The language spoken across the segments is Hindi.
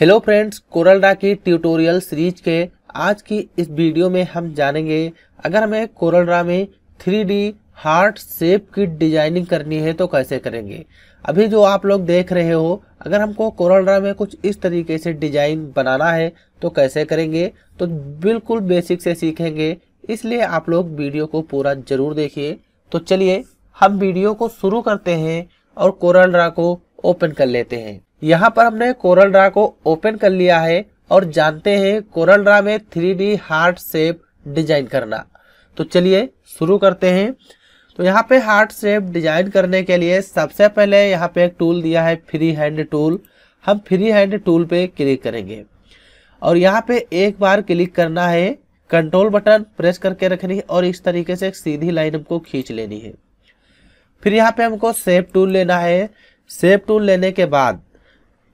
हेलो फ्रेंड्स ड्रा की ट्यूटोरियल सीरीज के आज की इस वीडियो में हम जानेंगे अगर हमें ड्रा में 3D हार्ट शेप की डिजाइनिंग करनी है तो कैसे करेंगे अभी जो आप लोग देख रहे हो अगर हमको ड्रा में कुछ इस तरीके से डिजाइन बनाना है तो कैसे करेंगे तो बिल्कुल बेसिक से सीखेंगे इसलिए आप लोग वीडियो को पूरा जरूर देखिए तो चलिए हम वीडियो को शुरू करते हैं और ड्रा को ओपन कर लेते हैं यहाँ पर हमने कोरल ड्रा को ओपन कर लिया है और जानते हैं कोरल ड्रा में three D heart shape design करना तो चलिए शुरू करते हैं तो यहाँ पे हार्ट सेप डिजाइन करने के लिए सबसे पहले यहाँ पे एक टूल दिया है फ्री हैंड टूल हम फ्री हैंड टूल पे क्लिक करेंगे और यहाँ पे एक बार क्लिक करना है कंट्रोल बटन प्रेस करके रखनी है और इस तरीके से एक सीधी लाइन हमको खींच लेनी है फिर यहाँ पे हमको सेप टूल लेना है सेप टूल लेने के बाद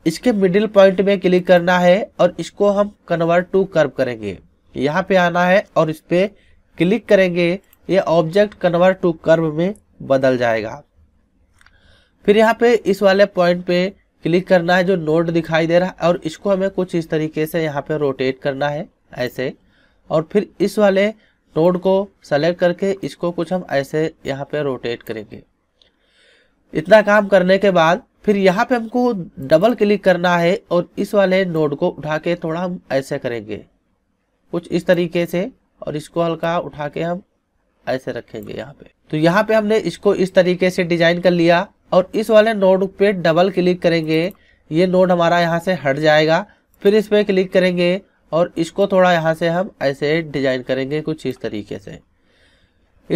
इसके मिडिल पॉइंट में क्लिक करना है और इसको हम कन्वर्ट टू कर्व करेंगे यहाँ पे आना है और इस पर क्लिक करेंगे ये ऑब्जेक्ट कन्वर्ट टू कर्व में बदल जाएगा फिर यहाँ पे इस वाले पॉइंट पे क्लिक करना है जो नोड दिखाई दे रहा है और इसको हमें कुछ इस तरीके से यहाँ पे रोटेट करना है ऐसे और फिर इस वाले नोड को सेलेक्ट करके इसको कुछ हम ऐसे यहाँ पे रोटेट करेंगे इतना काम करने के बाद फिर यहाँ पे हमको डबल क्लिक करना है और इस वाले नोड को उठा के थोड़ा हम ऐसे करेंगे कुछ इस तरीके से और इसको हल्का उठा के हम ऐसे रखेंगे यहाँ पे तो यहाँ पे हमने इसको इस तरीके से डिजाइन कर लिया और इस वाले नोड पे डबल क्लिक करेंगे ये नोड हमारा यहाँ से हट जाएगा फिर इस पर क्लिक करेंगे और इसको थोड़ा यहाँ से हम ऐसे डिजाइन करेंगे कुछ इस तरीके से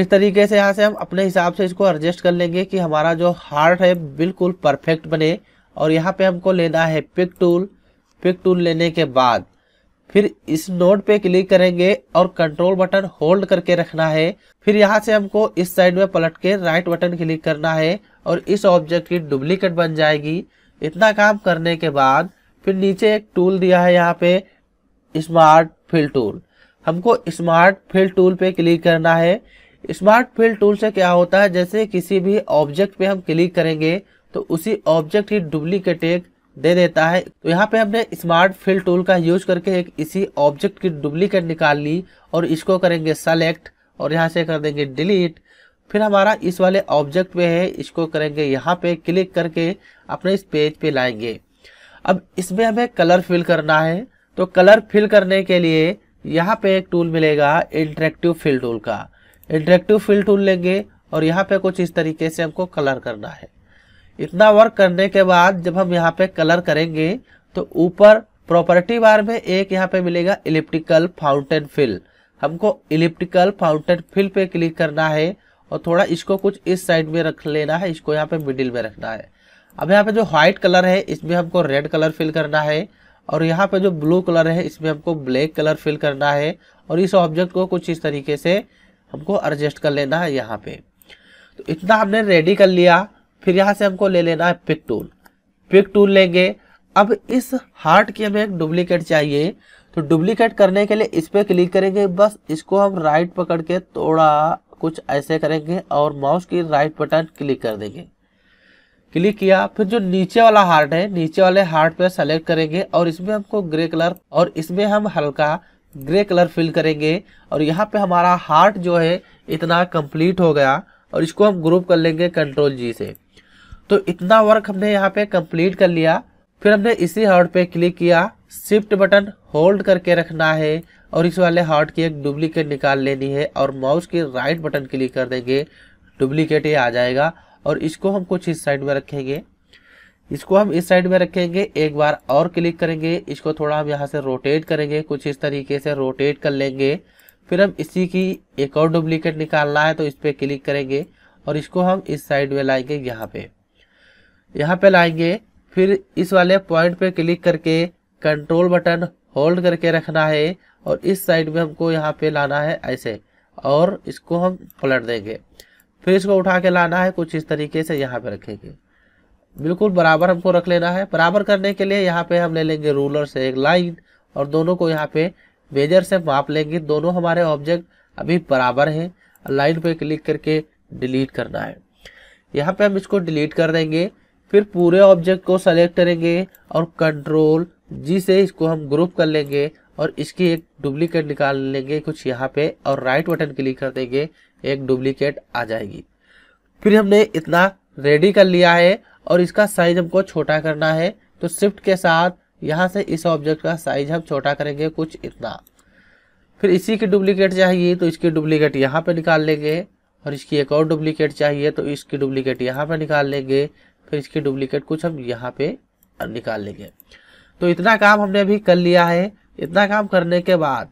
इस तरीके से यहाँ से हम अपने हिसाब से इसको एडजस्ट कर लेंगे कि हमारा जो हार्ट है बिल्कुल परफेक्ट बने और यहाँ पे हमको लेना है पिक टूल पिक टूल लेने के बाद फिर इस नोट पे क्लिक करेंगे और कंट्रोल बटन होल्ड करके रखना है फिर यहाँ से हमको इस साइड में पलट के राइट बटन क्लिक करना है और इस ऑब्जेक्ट की डुप्लीकेट बन जाएगी इतना काम करने के बाद फिर नीचे एक टूल दिया है यहाँ पे स्मार्ट फिल टूल हमको स्मार्ट फिल टूल पे क्लिक करना है स्मार्ट फिल टूल से क्या होता है जैसे किसी भी ऑब्जेक्ट पे हम क्लिक करेंगे तो उसी ऑब्जेक्ट की डुप्लीकेट एक दे देता है तो यहाँ पे हमने स्मार्ट फिल टूल का यूज करके एक इसी ऑब्जेक्ट की डुप्लीकेट निकाल ली और इसको करेंगे सेलेक्ट और यहाँ से कर देंगे डिलीट फिर हमारा इस वाले ऑब्जेक्ट पे है इसको करेंगे यहाँ पे क्लिक करके अपने इस पेज पे लाएंगे अब इसमें हमें कलर फिल करना है तो कलर फिल करने के लिए यहाँ पे एक टूल मिलेगा इंटरेक्टिव फिल टूल का इंटरेक्टिव फिल टूल लेंगे और यहाँ पे कुछ इस तरीके से हमको कलर करना है इतना वर्क करने के बाद जब हम यहाँ पे कलर करेंगे तो ऊपर प्रॉपर्टी बार में एक यहाँ पे मिलेगा इलिप्टिकल फाउंटेन फिल हमको इलिप्टिकल फाउंटेन फिल पे क्लिक करना है और थोड़ा इसको कुछ इस साइड में रख लेना है इसको यहाँ पे मिडिल में रखना है अब यहाँ पे जो व्हाइट कलर है इसमें हमको रेड कलर फिल करना है और यहाँ पे जो ब्लू कलर है इसमें हमको ब्लैक कलर फिल करना है और इस ऑब्जेक्ट को कुछ इस तरीके से हमको एडजस्ट कर लेना है यहाँ पे तो इतना हमने रेडी कर लिया फिर यहाँ से हमको ले लेना है पिक टूल पिक टूल लेंगे अब इस हार्ट की हमें एक डुप्लीकेट चाहिए तो डुप्लीकेट करने के लिए इस पर क्लिक करेंगे बस इसको हम राइट पकड़ के थोड़ा कुछ ऐसे करेंगे और माउस की राइट बटन क्लिक कर देंगे क्लिक किया फिर जो नीचे वाला हार्ट है नीचे वाले हार्ट पे सेलेक्ट करेंगे और इसमें हमको ग्रे कलर और इसमें हम हल्का ग्रे कलर फिल करेंगे और यहाँ पे हमारा हार्ट जो है इतना कंप्लीट हो गया और इसको हम ग्रुप कर लेंगे कंट्रोल जी से तो इतना वर्क हमने यहाँ पे कंप्लीट कर लिया फिर हमने इसी हार्ट पे क्लिक किया शिफ्ट बटन होल्ड करके रखना है और इस वाले हार्ट की एक डुप्लीकेट निकाल लेनी है और माउस के राइट बटन क्लिक कर देंगे डुप्लीकेट ये आ जाएगा और इसको हम कुछ इस साइड में रखेंगे इसको हम इस साइड में रखेंगे एक बार और क्लिक करेंगे इसको थोड़ा हम यहाँ से रोटेट करेंगे कुछ इस तरीके से रोटेट कर लेंगे फिर हम इसी की एक और डुप्लीकेट निकालना है तो इस पर क्लिक करेंगे और इसको हम इस साइड में लाएंगे यहाँ पे यहाँ पे लाएंगे फिर इस वाले पॉइंट पे क्लिक करके कंट्रोल बटन होल्ड करके रखना है और इस साइड में हमको यहाँ पे लाना है ऐसे और इसको हम पलट देंगे फिर इसको उठा के लाना है कुछ इस तरीके से यहाँ पे रखेंगे बिल्कुल बराबर हमको रख लेना है बराबर करने के लिए यहाँ पे हम ले लेंगे रूलर से एक लाइन और दोनों को यहाँ पे मेजर से माप लेंगे दोनों हमारे ऑब्जेक्ट अभी बराबर है लाइन पे क्लिक करके डिलीट करना है यहाँ पे हम इसको डिलीट कर देंगे फिर पूरे ऑब्जेक्ट को सेलेक्ट करेंगे और कंट्रोल जी से इसको हम ग्रुप कर लेंगे और इसकी एक डुप्लीकेट निकाल लेंगे कुछ यहाँ पे और राइट बटन क्लिक कर देंगे एक डुप्लीकेट आ जाएगी फिर हमने इतना रेडी कर लिया है और इसका साइज हमको छोटा करना है तो शिफ्ट के साथ यहाँ से इस ऑब्जेक्ट का साइज हम छोटा करेंगे कुछ इतना फिर इसी की डुप्लीकेट चाहिए तो इसकी डुप्लीकेट यहाँ पे निकाल लेंगे और इसकी एक और डुप्लीकेट चाहिए तो इसकी डुप्लीकेट यहाँ पे निकाल लेंगे फिर इसकी डुप्लीकेट कुछ हम यहाँ पे निकाल लेंगे तो इतना काम हमने अभी कर लिया है इतना काम करने के बाद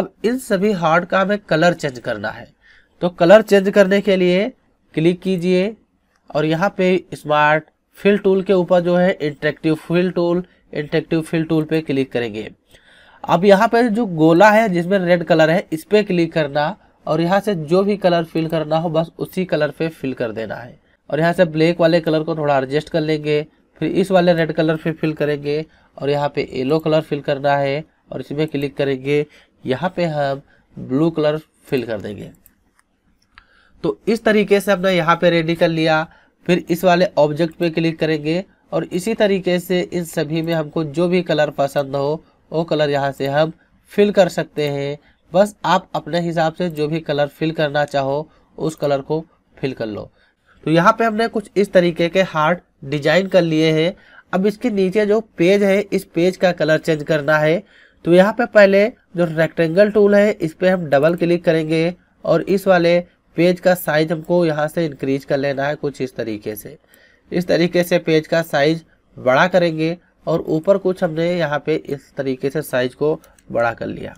अब इन सभी हार्ड का हमें कलर चेंज करना है तो कलर चेंज करने के लिए क्लिक कीजिए और यहाँ पे स्मार्ट फिल टूल के ऊपर जो है interactive fill tool interactive fill tool पे क्लिक करेंगे अब यहाँ पर जो गोला है जिसमें रेड कलर है इस पर क्लिक करना और यहाँ से जो भी कलर फिल करना हो बस उसी कलर पे फिल कर देना है और यहाँ से ब्लैक वाले कलर को थोड़ा एडजस्ट कर लेंगे फिर इस वाले रेड कलर पे फिल करेंगे और यहाँ पे येलो कलर फिल करना है और इसमें क्लिक करेंगे यहाँ पे हम ब्लू कलर फिल कर देंगे तो इस तरीके से हमने यहाँ पे रेडी कर लिया फिर इस वाले ऑब्जेक्ट पे क्लिक करेंगे और इसी तरीके से इन सभी में हमको जो भी कलर पसंद हो वो कलर यहाँ से हम फिल कर सकते हैं बस आप अपने हिसाब से जो भी कलर फिल करना चाहो उस कलर को फिल कर लो तो यहाँ पे हमने कुछ इस तरीके के हार्ट डिजाइन कर लिए हैं अब इसके नीचे जो पेज है इस पेज का कलर चेंज करना है तो यहाँ पे पहले जो रेक्टेंगल टूल है इस पर हम डबल क्लिक करेंगे और इस वाले पेज का साइज हमको यहाँ से इंक्रीज कर लेना है कुछ इस तरीके से इस तरीके से पेज का साइज बड़ा करेंगे और ऊपर कुछ हमने यहाँ पे इस तरीके से साइज को बड़ा कर लिया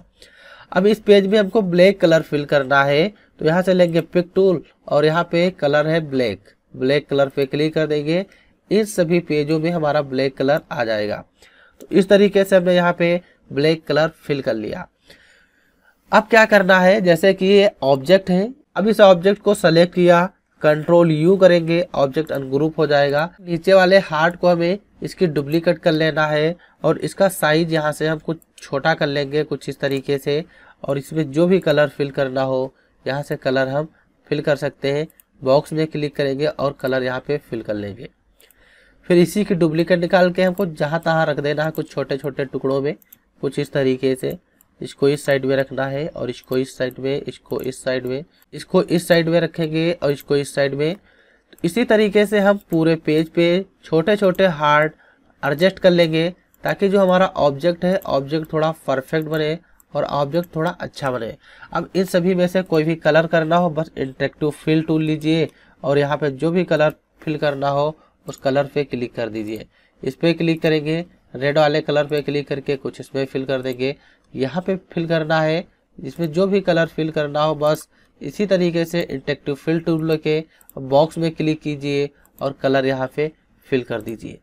अब इस पेज में हमको ब्लैक कलर फिल करना है तो यहाँ से लेंगे पिक टूल और यहाँ पे कलर है ब्लैक ब्लैक कलर पे क्लिक कर देंगे इन सभी पेजों में हमारा ब्लैक कलर आ जाएगा तो इस तरीके से हमने यहाँ पे ब्लैक कलर फिल कर लिया अब क्या करना है जैसे कि ये ऑब्जेक्ट है अब इस ऑब्जेक्ट को सेलेक्ट किया कंट्रोल यू करेंगे ऑब्जेक्ट अनग्रुप हो जाएगा नीचे वाले हार्ट को हमें इसकी डुप्लीकेट कर लेना है और इसका साइज यहाँ से हम कुछ छोटा कर लेंगे कुछ इस तरीके से और इसमें जो भी कलर फिल करना हो यहाँ से कलर हम फिल कर सकते हैं बॉक्स में क्लिक करेंगे और कलर यहाँ पे फिल कर लेंगे फिर इसी की डुप्लीकेट निकाल के हमको जहाँ तहाँ रख देना है कुछ छोटे छोटे टुकड़ों में कुछ इस तरीके से इसको इस साइड में रखना है और इसको इस साइड में इसको इस साइड में इसको इस साइड में रखेंगे और इसको इस साइड में तो इसी तरीके से हम पूरे पेज पे छोटे छोटे हार्ट एडजस्ट कर लेंगे ताकि जो हमारा ऑब्जेक्ट है ऑब्जेक्ट थोड़ा परफेक्ट बने और ऑब्जेक्ट थोड़ा अच्छा बने अब इन सभी में से कोई भी कलर करना हो बस इंटरेक्टिव फिल टूल लीजिए और यहाँ पे जो भी कलर फिल करना हो उस कलर पे क्लिक कर दीजिए इस पर क्लिक करेंगे रेड वाले कलर पे क्लिक करके कुछ इसमें फिल कर देंगे यहाँ पे फिल करना है इसमें जो भी कलर फिल करना हो बस इसी तरीके से इंटेक्टिव फिल टूल लेके बॉक्स में क्लिक कीजिए और कलर यहाँ पे फिल कर दीजिए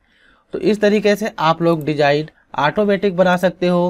तो इस तरीके से आप लोग डिजाइन ऑटोमेटिक बना सकते हो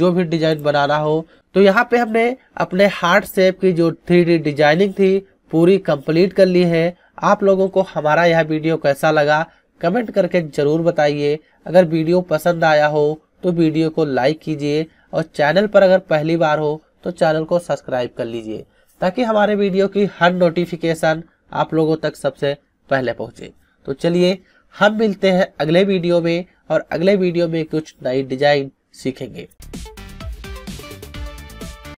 जो भी डिजाइन बनाना हो तो यहाँ पे हमने अपने हार्ट शेप की जो थ्री डिजाइनिंग थी पूरी कंप्लीट कर ली है आप लोगों को हमारा यह वीडियो कैसा लगा कमेंट करके ज़रूर बताइए अगर वीडियो पसंद आया हो तो वीडियो को लाइक कीजिए और चैनल पर अगर पहली बार हो तो चैनल को सब्सक्राइब कर लीजिए ताकि हमारे वीडियो की हर नोटिफिकेशन आप लोगों तक सबसे पहले पहुंचे तो चलिए हम मिलते हैं अगले वीडियो में और अगले वीडियो में कुछ नई डिजाइन सीखेंगे